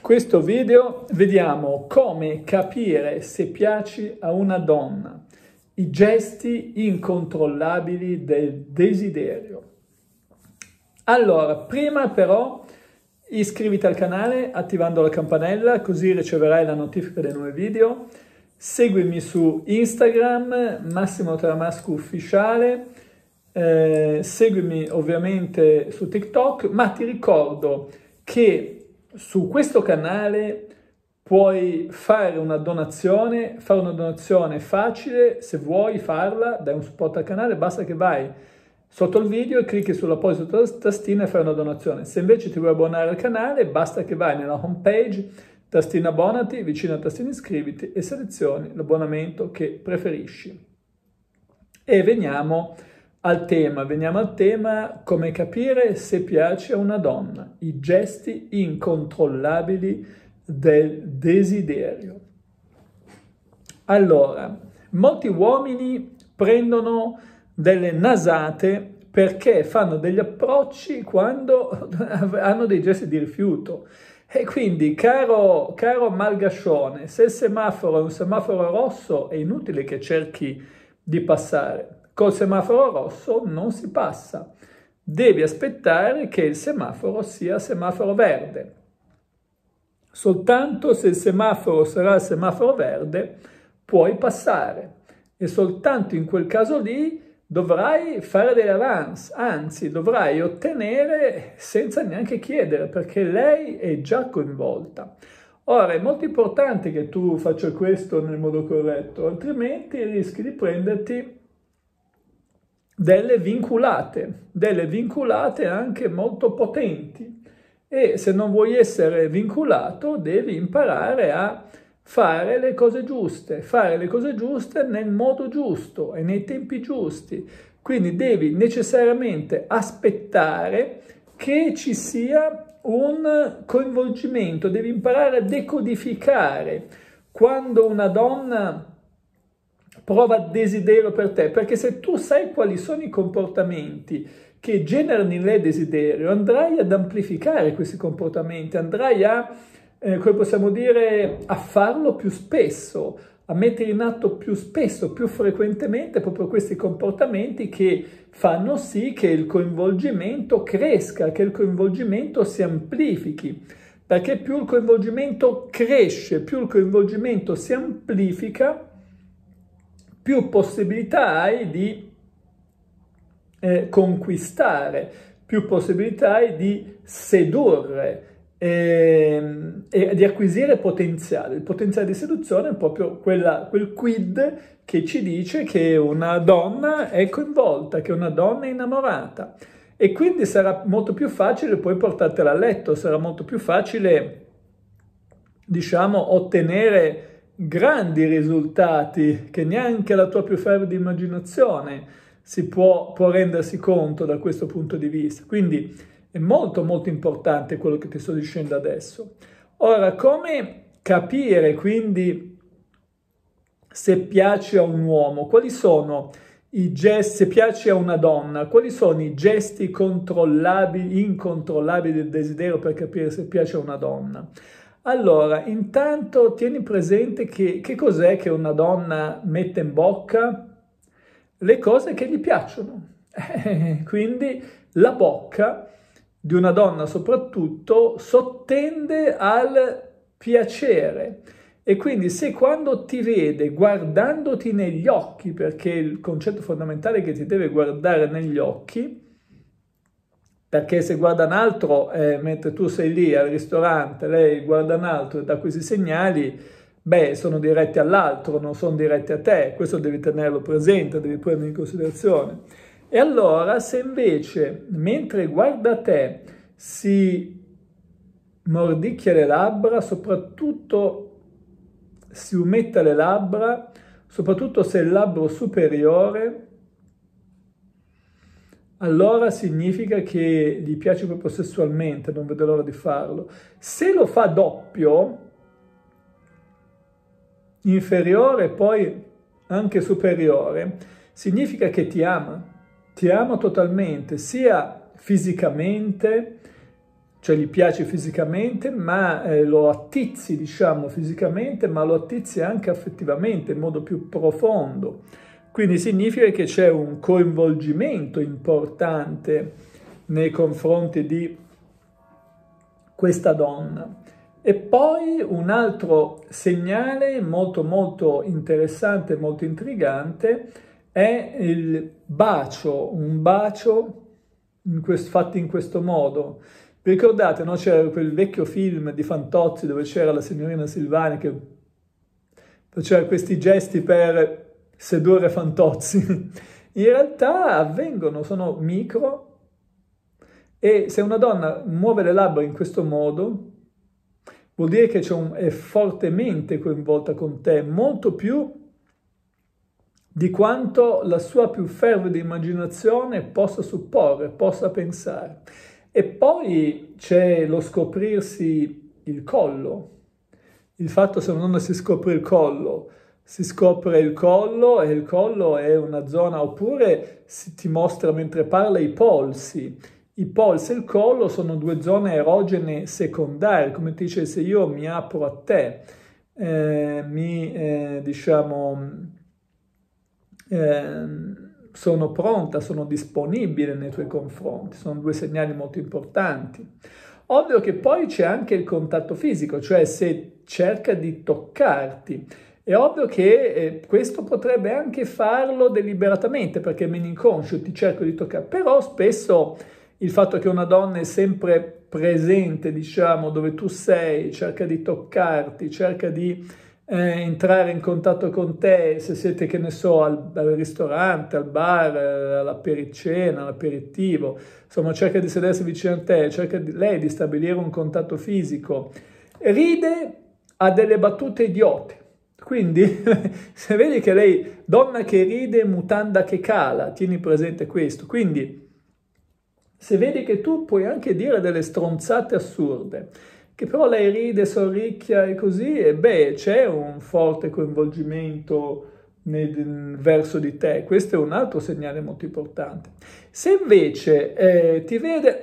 questo video vediamo come capire se piaci a una donna, i gesti incontrollabili del desiderio. Allora, prima però iscriviti al canale attivando la campanella così riceverai la notifica dei nuovi video. Seguimi su Instagram, Massimo Tramasco Ufficiale, eh, seguimi ovviamente su TikTok, ma ti ricordo che su questo canale puoi fare una donazione, fare una donazione facile, se vuoi farla, dai un supporto al canale, basta che vai sotto il video e clicchi sull'apposito tastino e fai una donazione. Se invece ti vuoi abbonare al canale, basta che vai nella home page, tastino abbonati, vicino a tastino iscriviti e selezioni l'abbonamento che preferisci. E veniamo al tema, veniamo al tema, come capire se piace a una donna, i gesti incontrollabili del desiderio. Allora, molti uomini prendono delle nasate perché fanno degli approcci quando hanno dei gesti di rifiuto. E quindi, caro, caro Malgascione, se il semaforo è un semaforo rosso, è inutile che cerchi di passare Col semaforo rosso non si passa, devi aspettare che il semaforo sia semaforo verde. Soltanto se il semaforo sarà il semaforo verde puoi passare e soltanto in quel caso lì dovrai fare delle avance, anzi dovrai ottenere senza neanche chiedere perché lei è già coinvolta. Ora è molto importante che tu faccia questo nel modo corretto, altrimenti rischi di prenderti delle vinculate, delle vinculate anche molto potenti e se non vuoi essere vinculato devi imparare a fare le cose giuste, fare le cose giuste nel modo giusto e nei tempi giusti. Quindi devi necessariamente aspettare che ci sia un coinvolgimento, devi imparare a decodificare quando una donna prova desiderio per te, perché se tu sai quali sono i comportamenti che generano in lei desiderio, andrai ad amplificare questi comportamenti, andrai a, eh, come possiamo dire, a farlo più spesso, a mettere in atto più spesso, più frequentemente proprio questi comportamenti che fanno sì che il coinvolgimento cresca, che il coinvolgimento si amplifichi. Perché più il coinvolgimento cresce, più il coinvolgimento si amplifica, più possibilità hai di eh, conquistare, più possibilità hai di sedurre eh, e, di acquisire potenziale. Il potenziale di seduzione è proprio quella, quel quid che ci dice che una donna è coinvolta, che una donna è innamorata e quindi sarà molto più facile poi portartela a letto, sarà molto più facile, diciamo, ottenere grandi risultati che neanche la tua più fervida immaginazione si può, può rendersi conto da questo punto di vista. Quindi è molto molto importante quello che ti sto dicendo adesso. Ora, come capire quindi se piace a un uomo, quali sono i gesti, se piace a una donna, quali sono i gesti controllabili, incontrollabili del desiderio per capire se piace a una donna? Allora, intanto tieni presente che, che cos'è che una donna mette in bocca? Le cose che gli piacciono. Quindi la bocca di una donna soprattutto sottende al piacere. E quindi se quando ti vede guardandoti negli occhi, perché il concetto fondamentale è che ti deve guardare negli occhi, perché se guarda un altro, eh, mentre tu sei lì al ristorante, lei guarda un altro e dà questi segnali, beh, sono diretti all'altro, non sono diretti a te, questo devi tenerlo presente, devi prenderlo in considerazione. E allora se invece, mentre guarda te, si mordicchia le labbra, soprattutto si umetta le labbra, soprattutto se il labbro superiore allora significa che gli piace proprio sessualmente, non vede l'ora di farlo. Se lo fa doppio, inferiore e poi anche superiore, significa che ti ama, ti ama totalmente, sia fisicamente, cioè gli piace fisicamente, ma eh, lo attizzi, diciamo, fisicamente, ma lo attizzi anche affettivamente, in modo più profondo. Quindi significa che c'è un coinvolgimento importante nei confronti di questa donna. E poi un altro segnale molto molto interessante, molto intrigante, è il bacio, un bacio in questo, fatto in questo modo. Vi ricordate, no? c'era quel vecchio film di Fantozzi dove c'era la signorina Silvani che faceva questi gesti per sedurre fantozzi. In realtà avvengono, sono micro e se una donna muove le labbra in questo modo vuol dire che un, è fortemente coinvolta con te, molto più di quanto la sua più fervida immaginazione possa supporre, possa pensare. E poi c'è lo scoprirsi il collo, il fatto se una donna si scopre il collo, si scopre il collo e il collo è una zona, oppure si ti mostra mentre parla i polsi. I polsi e il collo sono due zone erogene secondarie, come ti dice se io mi apro a te, eh, mi eh, diciamo eh, sono pronta, sono disponibile nei tuoi confronti, sono due segnali molto importanti. Ovvio che poi c'è anche il contatto fisico, cioè se cerca di toccarti è ovvio che eh, questo potrebbe anche farlo deliberatamente perché è meno inconscio, ti cerco di toccare, però spesso il fatto che una donna è sempre presente, diciamo, dove tu sei, cerca di toccarti, cerca di eh, entrare in contatto con te, se siete, che ne so, al, al ristorante, al bar, eh, alla pericena, all'aperitivo, insomma, cerca di sedersi vicino a te, cerca di, lei di stabilire un contatto fisico. Ride a delle battute idiote quindi, se vedi che lei, donna che ride, mutanda che cala, tieni presente questo. Quindi, se vedi che tu puoi anche dire delle stronzate assurde, che però lei ride, sorricchia e così, e beh, c'è un forte coinvolgimento nel, verso di te. Questo è un altro segnale molto importante. Se invece eh, ti vede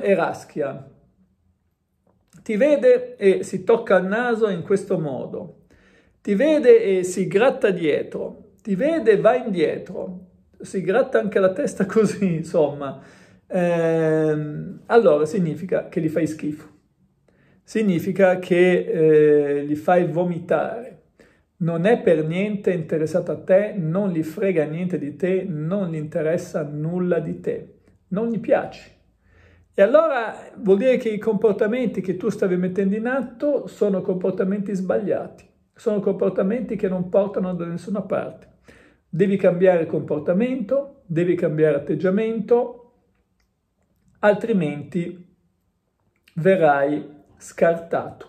e raschia, ti vede e si tocca il naso in questo modo, ti vede e si gratta dietro, ti vede e va indietro, si gratta anche la testa così, insomma, ehm, allora significa che gli fai schifo, significa che eh, li fai vomitare. Non è per niente interessato a te, non gli frega niente di te, non gli interessa nulla di te, non gli piaci. E allora vuol dire che i comportamenti che tu stavi mettendo in atto sono comportamenti sbagliati sono comportamenti che non portano da nessuna parte. Devi cambiare comportamento, devi cambiare atteggiamento, altrimenti verrai scartato,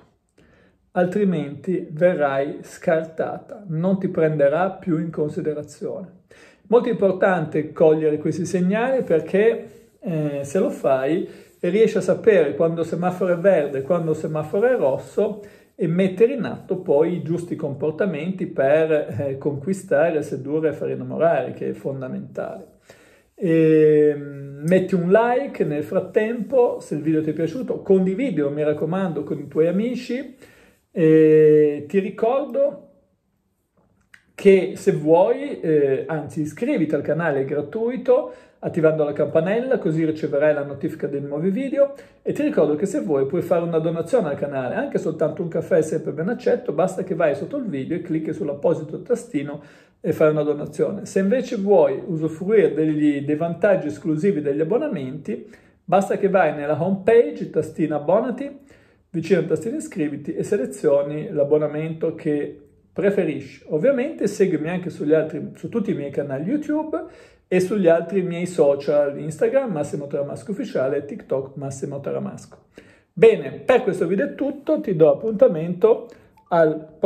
altrimenti verrai scartata, non ti prenderà più in considerazione. Molto importante cogliere questi segnali perché eh, se lo fai e riesci a sapere quando il semaforo è verde, quando il semaforo è rosso e mettere in atto poi i giusti comportamenti per eh, conquistare, sedurre e far innamorare, che è fondamentale. E, ehm, metti un like nel frattempo se il video ti è piaciuto, condividilo mi raccomando con i tuoi amici e ti ricordo che se vuoi, eh, anzi iscriviti al canale è gratuito, attivando la campanella così riceverai la notifica dei nuovi video e ti ricordo che se vuoi puoi fare una donazione al canale, anche soltanto un caffè è sempre ben accetto, basta che vai sotto il video e clicchi sull'apposito tastino e fare una donazione. Se invece vuoi usufruire degli, dei vantaggi esclusivi degli abbonamenti, basta che vai nella home page, tastina abbonati, vicino al tastino iscriviti e selezioni l'abbonamento che preferisci. Ovviamente seguimi anche sugli altri, su tutti i miei canali YouTube e sugli altri miei social Instagram Massimo Taramasco Ufficiale e TikTok Massimo Taramasco. Bene, per questo video è tutto, ti do appuntamento al prossimo